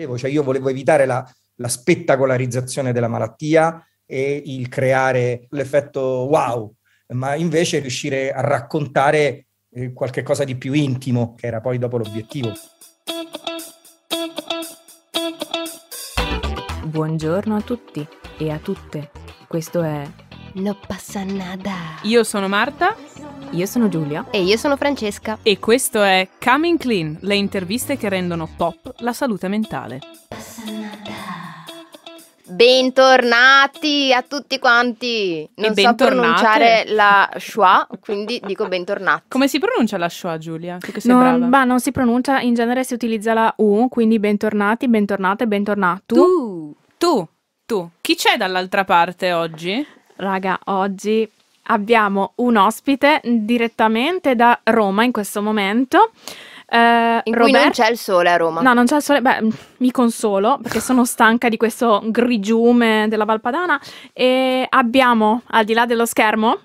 dicevo, cioè io volevo evitare la, la spettacolarizzazione della malattia e il creare l'effetto wow, ma invece riuscire a raccontare eh, qualche cosa di più intimo, che era poi dopo l'obiettivo. Buongiorno a tutti e a tutte. Questo è No passa nada. Io sono Marta. Io sono Giulia. E io sono Francesca. E questo è Coming Clean, le interviste che rendono pop la salute mentale. Bentornati a tutti quanti! Non so pronunciare la schwa, quindi dico bentornati. Come si pronuncia la schwa, Giulia? Tu che sei non, brava. Ma non si pronuncia, in genere si utilizza la U, quindi bentornati, bentornate, bentornato. Tu! Tu! Tu! Chi c'è dall'altra parte oggi? Raga, oggi abbiamo un ospite direttamente da Roma in questo momento. Eh, in Robert... non c'è il sole a Roma. No, non c'è il sole. Beh, mi consolo perché sono stanca di questo grigiume della Valpadana. E abbiamo, al di là dello schermo,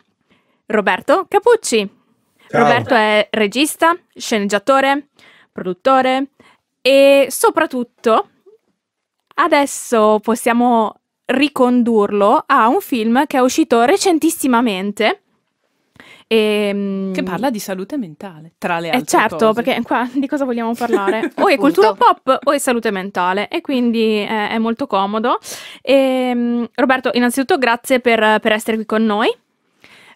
Roberto Capucci. Ciao. Roberto è regista, sceneggiatore, produttore e soprattutto adesso possiamo ricondurlo a un film che è uscito recentissimamente. E, ehm, che parla di salute mentale, tra le eh, altre certo, cose. Certo, perché qua di cosa vogliamo parlare? o è cultura pop o è salute mentale, e quindi è, eh, è molto comodo. E, ehm, Roberto, innanzitutto grazie per, per essere qui con noi.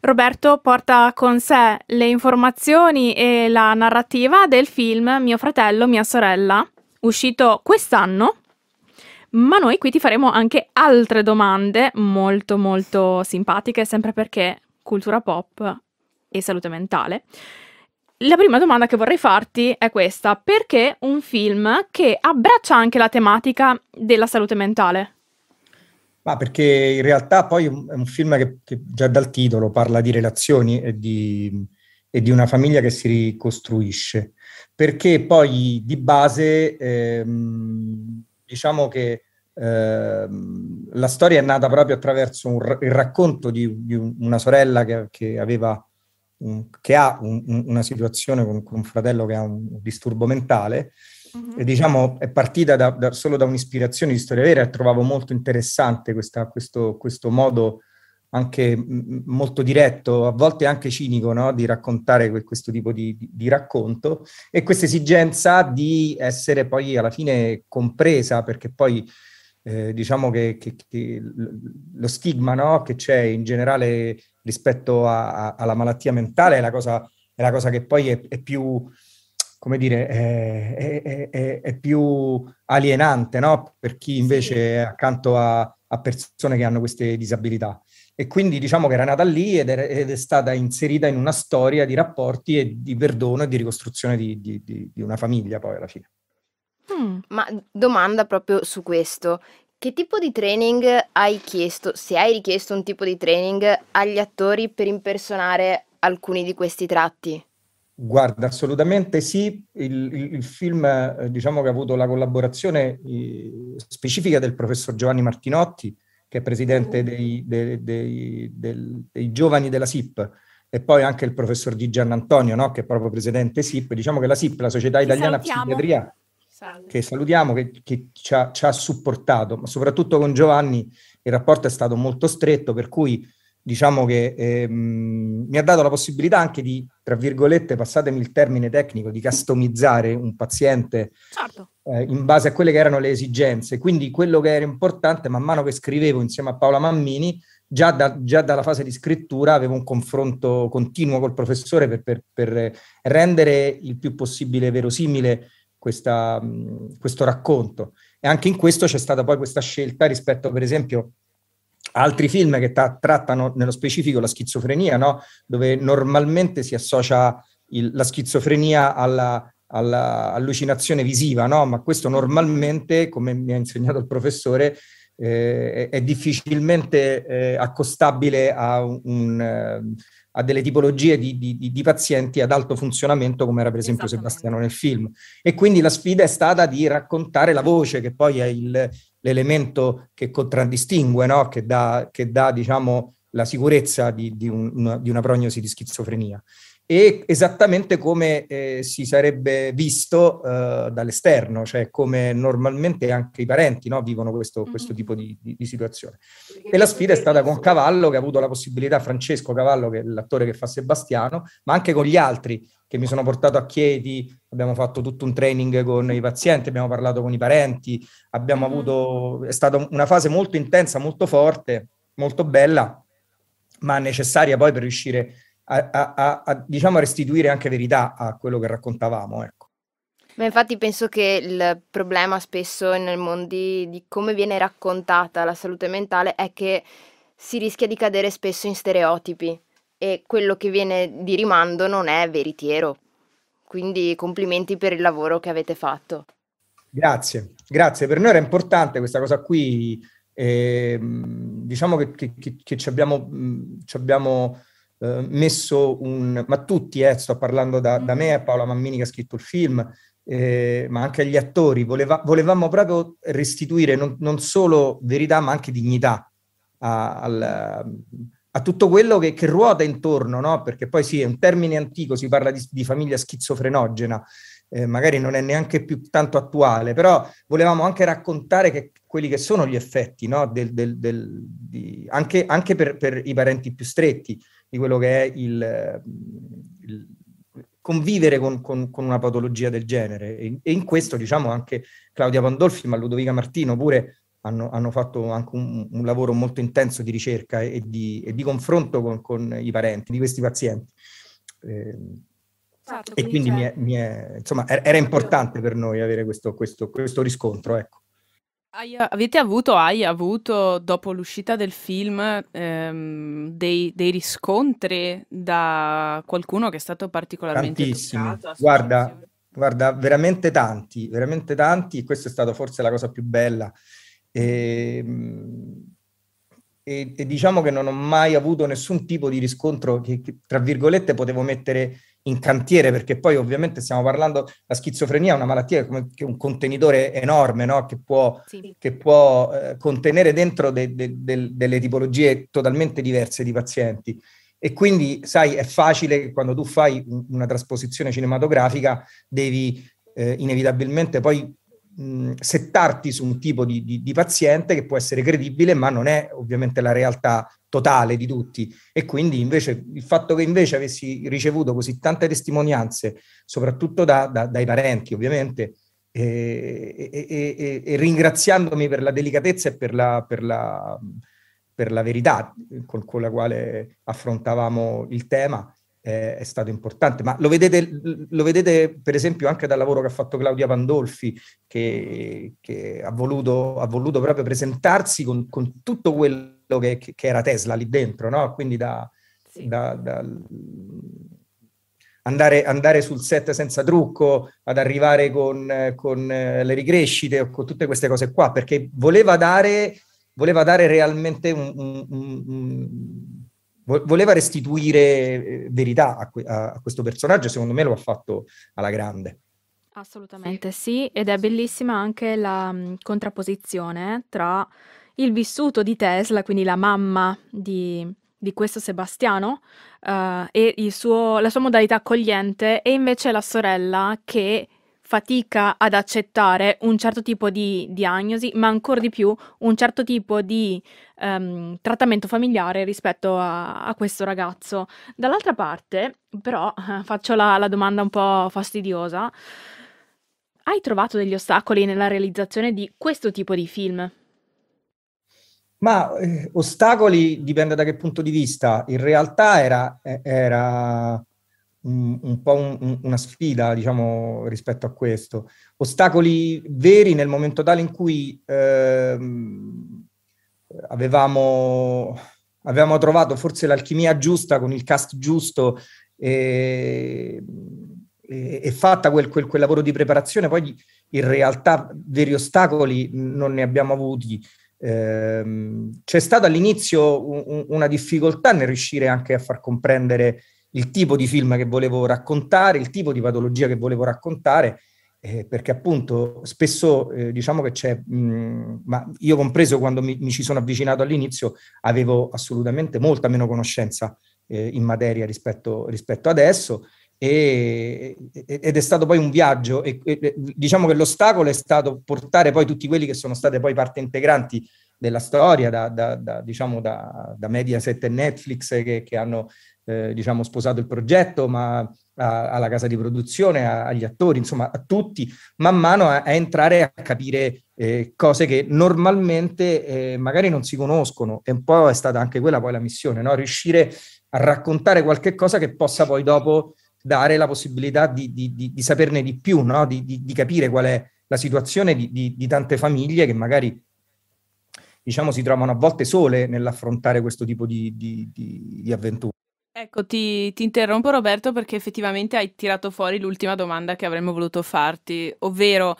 Roberto porta con sé le informazioni e la narrativa del film Mio fratello, mia sorella, uscito quest'anno ma noi qui ti faremo anche altre domande molto molto simpatiche, sempre perché cultura pop e salute mentale. La prima domanda che vorrei farti è questa: perché un film che abbraccia anche la tematica della salute mentale? Ma perché in realtà poi è un film che, che già dal titolo parla di relazioni e di, e di, una famiglia che si ricostruisce, perché poi di base ehm, diciamo che eh, la storia è nata proprio attraverso un, il racconto di, di una sorella che, che aveva un, che ha un, una situazione con, con, un fratello che ha un disturbo mentale mm-hmm. e diciamo è partita da, da, solo da un'ispirazione di storia vera e trovavo molto interessante questa, questo, questo modo anche molto diretto, a volte anche cinico, no? di raccontare questo tipo di, di, di racconto e questa esigenza di essere poi alla fine compresa, perché poi eh, diciamo che, che, che, lo stigma no? che c'è in generale rispetto a, a, alla malattia mentale è la cosa, è la cosa che poi è, è più come dire, è, è, è, è più alienante no? per chi invece sì. è accanto a, a, persone che hanno queste disabilità. E quindi diciamo che era nata lì ed, era, ed è, stata inserita in una storia di rapporti e di perdono e di ricostruzione di, di, di, di una famiglia poi alla fine. Hmm, ma domanda proprio su questo. Che tipo di training hai chiesto, se hai richiesto un tipo di training agli attori per impersonare alcuni di questi tratti? Guarda, assolutamente sì. Il, il, il film, eh, diciamo che ha avuto la collaborazione eh, specifica del professor Giovanni Martinotti, che è presidente mm. dei, dei, dei, dei giovani della SIP, e poi anche il professor Di Giannantonio, no? che è proprio presidente SIP. Diciamo che la SIP, la Società Italiana Psichiatria, Salve. che salutiamo, che, che ci, ha, ci, ha, supportato, ma soprattutto con Giovanni il rapporto è stato molto stretto, per cui diciamo che ehm, mi ha dato la possibilità anche di, tra virgolette, passatemi il termine tecnico, di customizzare un paziente certo. eh, in base a quelle che erano le esigenze. Quindi quello che era importante, man mano che scrivevo insieme a Paola Mammini, Già, da, già, dalla fase di scrittura avevo un confronto continuo col professore per, per, per rendere il più possibile verosimile questa, questo racconto. E anche in questo c'è stata poi questa scelta rispetto, per esempio, altri film che ta- trattano nello specifico la schizofrenia, no? dove normalmente si associa il, la schizofrenia alla, alla allucinazione visiva, no? ma questo normalmente, come mi ha insegnato il professore, eh, è, è, difficilmente eh, accostabile a, un, eh, a, delle tipologie di, di, di, pazienti ad alto funzionamento, come era per esempio Sebastiano nel film. E quindi la sfida è stata di raccontare la voce, che poi è il, l'elemento che contraddistingue, no? che dà, che dà diciamo, la sicurezza di, di, un, di una prognosi di schizofrenia e esattamente come eh, si sarebbe visto eh, dall'esterno, cioè come normalmente anche i parenti no, vivono questo, mm-hmm. questo tipo di, di, di, situazione. E la sfida è stata con Cavallo, che ha avuto la possibilità, Francesco Cavallo, che è l'attore che fa Sebastiano, ma anche con gli altri che mi sono portato a Chieti, abbiamo fatto tutto un training con i pazienti, abbiamo parlato con i parenti, abbiamo mm-hmm. avuto, è stata una fase molto intensa, molto forte, molto bella, ma necessaria poi per riuscire a a, a, a, diciamo, a restituire anche verità a quello che raccontavamo. Ecco. Ma infatti penso che il problema spesso nel mondo di, di, come viene raccontata la salute mentale è che si rischia di cadere spesso in stereotipi e quello che viene di rimando non è veritiero. Quindi complimenti per il lavoro che avete fatto. Grazie, grazie. Per noi era importante questa cosa qui. Eh, diciamo che, che, che, che ci abbiamo, mh, ci abbiamo eh, messo un... ma tutti, eh, sto parlando da, da me mm-hmm. a Paola Mammini che ha scritto il film, eh, ma anche agli attori, voleva, volevamo proprio restituire non, non, solo verità ma anche dignità a, al, a tutto quello che, che ruota intorno, no? perché poi sì, è un termine antico, si parla di, di famiglia schizofrenogena, eh, magari non è neanche più tanto attuale, però volevamo anche raccontare che quelli che sono gli effetti, no? del, del, del, di, anche, anche per, per, i parenti più stretti, di quello che è il, il convivere con, con, con, una patologia del genere. E, e, in questo, diciamo, anche Claudia Pandolfi, ma Ludovica Martino pure hanno, hanno fatto anche un, un, lavoro molto intenso di ricerca e, di, e di, confronto con, con, i parenti di questi pazienti. Eh, Esatto, e quindi mi è, mi è, insomma, er-, era importante per noi avere questo, questo, questo riscontro. Ecco. Hai, avete avuto, hai avuto dopo l'uscita del film ehm, dei, dei, riscontri da qualcuno che è stato particolarmente Tantissimi. toccato? Guarda, guarda, veramente tanti, veramente tanti. Questa è stata forse la cosa più bella. E, ehm, e, e diciamo che non ho mai avuto nessun tipo di riscontro che, che tra virgolette, potevo mettere in cantiere, perché poi ovviamente stiamo parlando, la schizofrenia è una malattia che è un contenitore enorme, no? che può, sì. che può eh, contenere dentro de, de, de, delle tipologie totalmente diverse di pazienti. E quindi, sai, è facile quando tu fai una trasposizione cinematografica devi eh, inevitabilmente poi mh, settarti su un tipo di, di, di, paziente che può essere credibile, ma non è ovviamente la realtà totale di tutti e quindi invece il fatto che invece avessi ricevuto così tante testimonianze, soprattutto da, da, dai parenti ovviamente, eh, e, e, e, e, ringraziandomi per la delicatezza e per la, per la, per la verità con, con, la quale affrontavamo il tema, eh, è stato importante. Ma lo vedete, lo vedete, per esempio anche dal lavoro che ha fatto Claudia Pandolfi, che, che ha, voluto, ha, voluto, proprio presentarsi con, con tutto quello che, che, era Tesla lì dentro, no? quindi da, sì. da, da Andare, andare, sul set senza trucco, ad arrivare con, con, eh, le ricrescite o con tutte queste cose qua, perché voleva dare, voleva dare realmente un, un, un, voleva restituire eh, verità a, que a questo personaggio, secondo me lo ha fatto alla grande. Assolutamente sì. ed è bellissima anche la mh, mm, contrapposizione tra il vissuto di Tesla, quindi la mamma di, di questo Sebastiano, uh, e suo, la sua modalità accogliente, e invece la sorella che fatica ad accettare un certo tipo di diagnosi, ma ancora di più un certo tipo di ehm, trattamento familiare rispetto a, a, questo ragazzo. Dall'altra parte, però, faccio la, la domanda un po' fastidiosa. Hai trovato degli ostacoli nella realizzazione di questo tipo di film? Ma eh, ostacoli dipende da che punto di vista. In realtà era, eh, era, un, un po' un, una sfida, diciamo, rispetto a questo. Ostacoli veri nel momento tale in cui ehm, avevamo, avevamo trovato forse l'alchimia giusta con il cast giusto e, e, e fatta quel, quel, quel, lavoro di preparazione, poi in realtà veri ostacoli non ne abbiamo avuti. Ehm, c'è stata all'inizio una difficoltà nel riuscire anche a far comprendere il tipo di film che volevo raccontare, il tipo di patologia che volevo raccontare, eh, perché appunto spesso eh, diciamo che c'è, mh, mm, ma io compreso quando mi, mi, ci sono avvicinato all'inizio avevo assolutamente molta meno conoscenza eh, in materia rispetto, rispetto adesso e, ed è stato poi un viaggio e, e diciamo che l'ostacolo è stato portare poi tutti quelli che sono state poi parte integranti della storia, da, da, da, diciamo da, da Mediaset e Netflix che, che hanno eh, diciamo, sposato il progetto, ma alla casa di produzione, a, agli attori, insomma a tutti, man mano a, a entrare a capire eh, cose che normalmente eh, magari non si conoscono e un po' è stata anche quella poi la missione, no? riuscire a raccontare qualche cosa che possa poi dopo dare la possibilità di, di, di, di saperne di più, no? di, capire qual è la situazione di tante famiglie che magari diciamo, si trovano a volte sole nell'affrontare questo tipo di, di, di, di avventure. Ecco, ti, ti, interrompo Roberto perché effettivamente hai tirato fuori l'ultima domanda che avremmo voluto farti, ovvero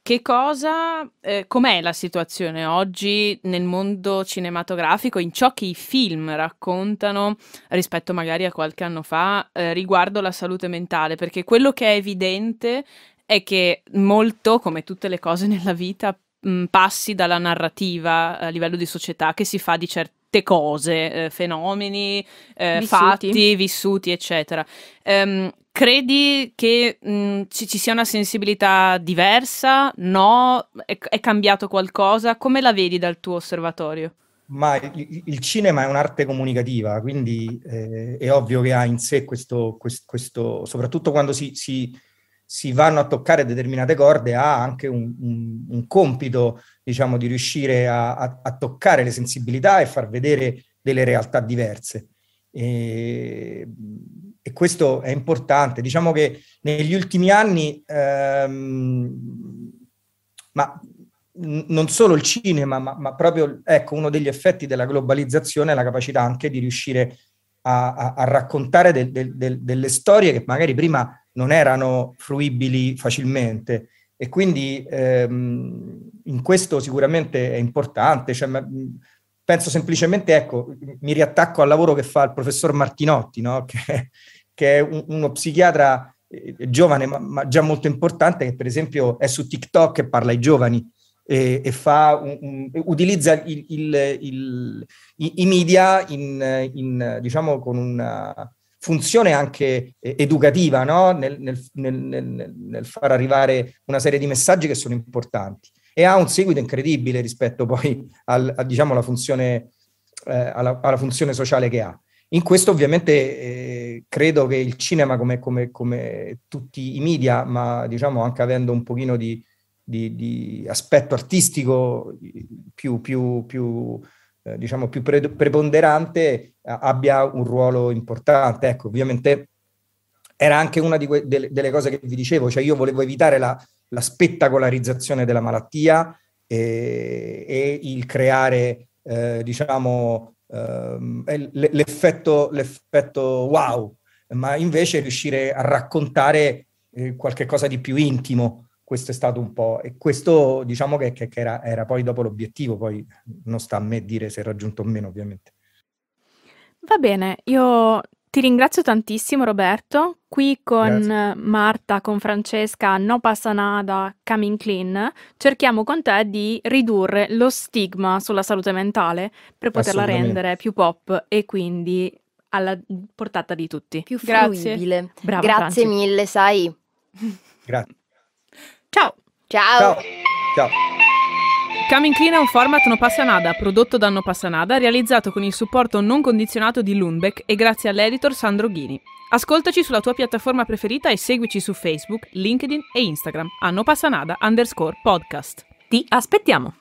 che cosa, eh, com'è la situazione oggi nel mondo cinematografico, in ciò che i film raccontano rispetto magari a qualche anno fa eh, riguardo la salute mentale? Perché quello che è evidente è che molto, come tutte le cose nella vita, mm, passi dalla narrativa a livello di società che si fa di certi tutte cose, eh, fenomeni, eh, vissuti. fatti, vissuti, eccetera. Um, credi che mh, mm, ci, ci, sia una sensibilità diversa? No? È, è, cambiato qualcosa? Come la vedi dal tuo osservatorio? Ma il, il cinema è un'arte comunicativa, quindi eh, è ovvio che ha in sé questo, questo, questo soprattutto quando si, si, si, vanno a toccare determinate corde, ha anche un, un, un compito diciamo, di riuscire a, a, a toccare le sensibilità e far vedere delle realtà diverse. E, e questo è importante. Diciamo che negli ultimi anni, ehm, ma non solo il cinema, ma, ma, proprio ecco, uno degli effetti della globalizzazione è la capacità anche di riuscire a, a, a raccontare del, del, del, delle storie che magari prima non erano fruibili facilmente. E quindi ehm, in questo sicuramente è importante. Cioè, ma, penso semplicemente, ecco, mi riattacco al lavoro che fa il professor Martinotti, no? che, che, è un, uno psichiatra eh, giovane ma, ma, già molto importante, che per esempio è su TikTok e parla ai giovani e, e un, un, utilizza il, il, il, i, i, media in, in, diciamo, con una funzione anche eh, educativa no? nel, nel, nel, nel, far arrivare una serie di messaggi che sono importanti e ha un seguito incredibile rispetto poi al, a, diciamo, alla, funzione, eh, alla, alla, funzione, sociale che ha. In questo ovviamente eh, credo che il cinema, come, come, come, tutti i media, ma diciamo anche avendo un pochino di, di, di aspetto artistico più, più, più eh, diciamo più pre- preponderante abbia un ruolo importante. Ecco, ovviamente era anche una que- delle, delle, cose che vi dicevo, cioè io volevo evitare la, la spettacolarizzazione della malattia e, e il creare, eh, diciamo, eh, l'effetto, l'effetto wow, ma invece riuscire a raccontare eh, qualche cosa di più intimo questo è stato un po', e questo diciamo che, che era, era, poi dopo l'obiettivo, poi non sta a me dire se è raggiunto o meno ovviamente. Va bene, io ti ringrazio tantissimo Roberto, qui con Grazie. Marta, con Francesca, No passa nada, Coming Clean, cerchiamo con te di ridurre lo stigma sulla salute mentale per poterla rendere più pop e quindi alla portata di tutti. Più fruibile. Grazie, Brava, Grazie mille, sai. Grazie. Ciao. Ciao. Ciao. Ciao. Coming Clean è un format no Nada, prodotto da No Passanada, realizzato con il supporto non condizionato di Lundbeck e grazie all'editor Sandro Ghini. Ascoltaci sulla tua piattaforma preferita e seguici su Facebook, LinkedIn e Instagram a No Passanada underscore podcast. Ti aspettiamo!